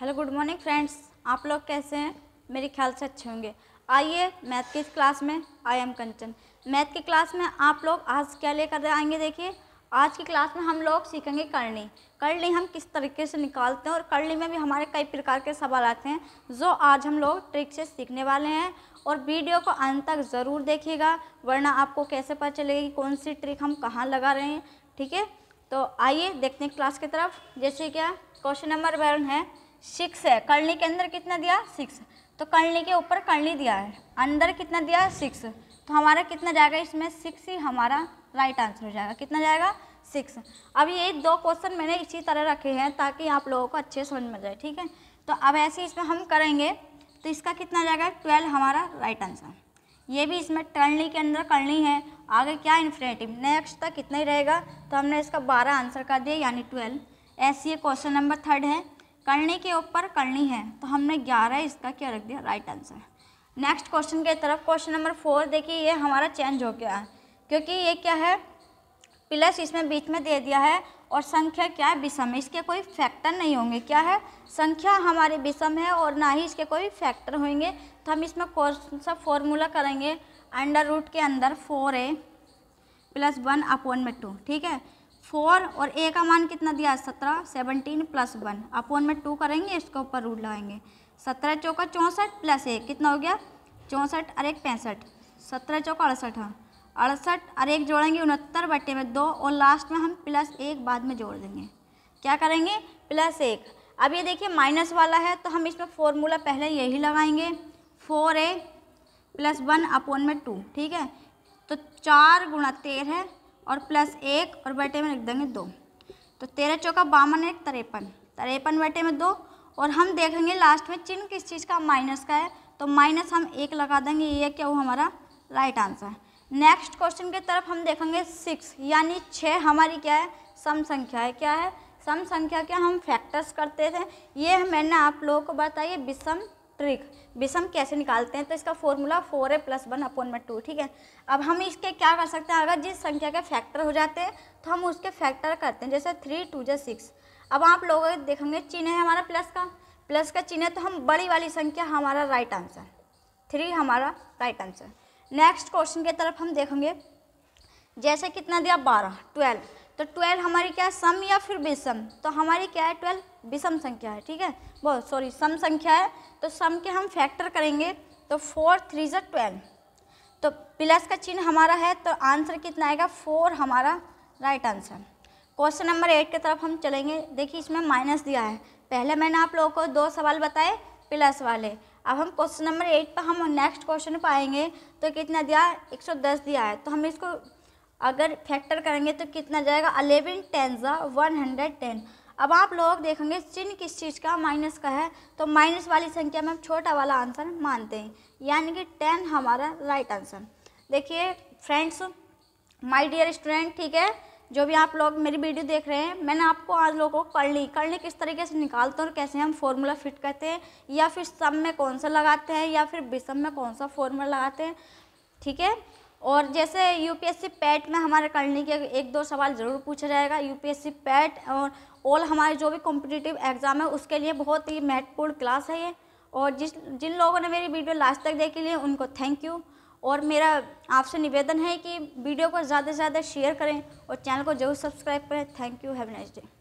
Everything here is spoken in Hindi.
हेलो गुड मॉर्निंग फ्रेंड्स आप लोग कैसे हैं मेरे ख्याल से अच्छे होंगे आइए मैथ की क्लास में आई एम कंचन मैथ की क्लास में आप लोग आज क्या लेकर आएंगे देखिए आज की क्लास में हम लोग सीखेंगे करनी करनी हम किस तरीके से निकालते हैं और करनी में भी हमारे कई प्रकार के सवाल आते हैं जो आज हम लोग ट्रिक से सीखने वाले हैं और वीडियो को अंत तक ज़रूर देखिएगा वरना आपको कैसे पता चलेगी कौन सी ट्रिक हम कहाँ लगा रहे हैं ठीक है तो आइए देखते हैं क्लास की तरफ जैसे क्या क्वेश्चन नंबर वन है सिक्स है कर्णी के अंदर कितना दिया सिक्स तो कर्णी के ऊपर करनी दिया है अंदर कितना दिया सिक्स तो हमारा कितना जाएगा इसमें सिक्स ही हमारा राइट आंसर हो जाएगा कितना जाएगा सिक्स अब ये दो क्वेश्चन मैंने इसी तरह रखे हैं ताकि आप लोगों को अच्छे समझ में जाए ठीक है तो अब ऐसे इसमें हम करेंगे तो इसका कितना जाएगा ट्वेल्व हमारा राइट आंसर ये भी इसमें टर्णी के अंदर करनी है आगे क्या इन्फिनेटिव नेक्स्ट तक कितना ही रहेगा तो हमने इसका बारह आंसर कर दिया यानी ट्वेल्व ऐसी क्वेश्चन नंबर थर्ड है करनी के ऊपर करनी है तो हमने ग्यारह इसका क्या रख दिया राइट आंसर नेक्स्ट क्वेश्चन की तरफ क्वेश्चन नंबर फोर देखिए ये हमारा चेंज हो गया है क्योंकि ये क्या है प्लस इसमें बीच में दे दिया है और संख्या क्या है विषम है इसके कोई फैक्टर नहीं होंगे क्या है संख्या हमारी विषम है और ना ही इसके कोई फैक्टर होंगे तो हम इसमें कौन सा फॉर्मूला करेंगे अंडर रूट के अंदर four A plus one upon में टू ठीक है फोर और ए का मान कितना दिया है सत्रह सेवनटीन प्लस वन अपोन में टू करेंगे इसके ऊपर रूट लगाएंगे सत्रह चौका चौंसठ प्लस एक कितना हो गया चौंसठ और एक पैंसठ सत्रह चौका अड़सठ हाँ अड़सठ और एक जोड़ेंगे उनहत्तर बटे में दो और लास्ट में हम प्लस एक बाद में जोड़ देंगे क्या करेंगे प्लस एक अब ये देखिए माइनस वाला है तो हम इसमें फॉर्मूला पहले यही लगाएंगे four A plus one upon में टू ठीक है तो चार गुणा तेरह और प्लस एक और बटे में लिख देंगे दो तो तेरह चौका बावन एक तरेपन तरेपन बटे में दो और हम देखेंगे लास्ट में चिन्ह किस चीज़ का माइनस का है तो माइनस हम एक लगा देंगे ये क्या वो हमारा राइट आंसर है नेक्स्ट क्वेश्चन की तरफ हम देखेंगे सिक्स यानी छः हमारी क्या है सम संख्या है क्या है सम संख्या के हम फैक्टर्स करते थे ये मैंने आप लोगों को बताइए विषम ट्रिक विषम कैसे निकालते हैं तो इसका formula four A plus one upon में टू ठीक है अब हम इसके क्या कर सकते हैं अगर जिस संख्या के फैक्टर हो जाते हैं तो हम उसके फैक्टर करते हैं जैसे थ्री टू जै सिक्स अब आप लोग देखेंगे चिन्ह है हमारा प्लस का प्लस का चिन्ह है तो हम बड़ी वाली संख्या हमारा राइट आंसर थ्री हमारा राइट आंसर नेक्स्ट क्वेश्चन की तरफ हम देखेंगे जैसे कितना दिया बारह ट्वेल्व तो ट्वेल्व हमारी क्या है सम या फिर विषम तो हमारी क्या है ट्वेल्व विषम संख्या है ठीक है वो सॉरी सम संख्या है तो सम के हम फैक्टर करेंगे तो फोर थ्री जो ट्वेल्व तो प्लस का चिन्ह हमारा है तो आंसर कितना आएगा फोर हमारा right answer question number eight की तरफ हम चलेंगे देखिए इसमें माइनस दिया है पहले मैंने आप लोगों को दो सवाल बताए प्लस वाले अब हम क्वेश्चन नंबर एट पर हम नेक्स्ट क्वेश्चन पर आएंगे तो कितना दिया एक सौ दस दिया है तो हम इसको अगर फैक्टर करेंगे तो कितना जाएगा अलेवन टेन ज़ा वन हंड्रेड टेन अब आप लोग देखेंगे चिन्ह किस चीज़ का माइनस का है तो माइनस वाली संख्या में हम छोटा वाला आंसर मानते हैं यानी कि टेन हमारा राइट आंसर देखिए फ्रेंड्स माय डियर स्टूडेंट ठीक है जो भी आप लोग मेरी वीडियो देख रहे हैं मैंने आपको आज लोगों को कर ली किस तरीके से निकालते हैं और कैसे हम फॉर्मूला फिट करते हैं या फिर सम में कौन सा लगाते हैं या फिर विषम में कौन सा फॉर्मूला लगाते हैं ठीक है और जैसे यूपीएससी पैट में हमारे करने के एक दो सवाल ज़रूर पूछा जाएगा यूपीएससी पैट और ऑल हमारे जो भी कॉम्पिटिटिव एग्ज़ाम है उसके लिए बहुत ही महत्वपूर्ण क्लास है ये और जिस जिन लोगों ने मेरी वीडियो लास्ट तक देखी लिए उनको थैंक यू और मेरा आपसे निवेदन है कि वीडियो को ज़्यादा से ज़्यादा शेयर करें और चैनल को जरूर सब्सक्राइब करें thank you have nice day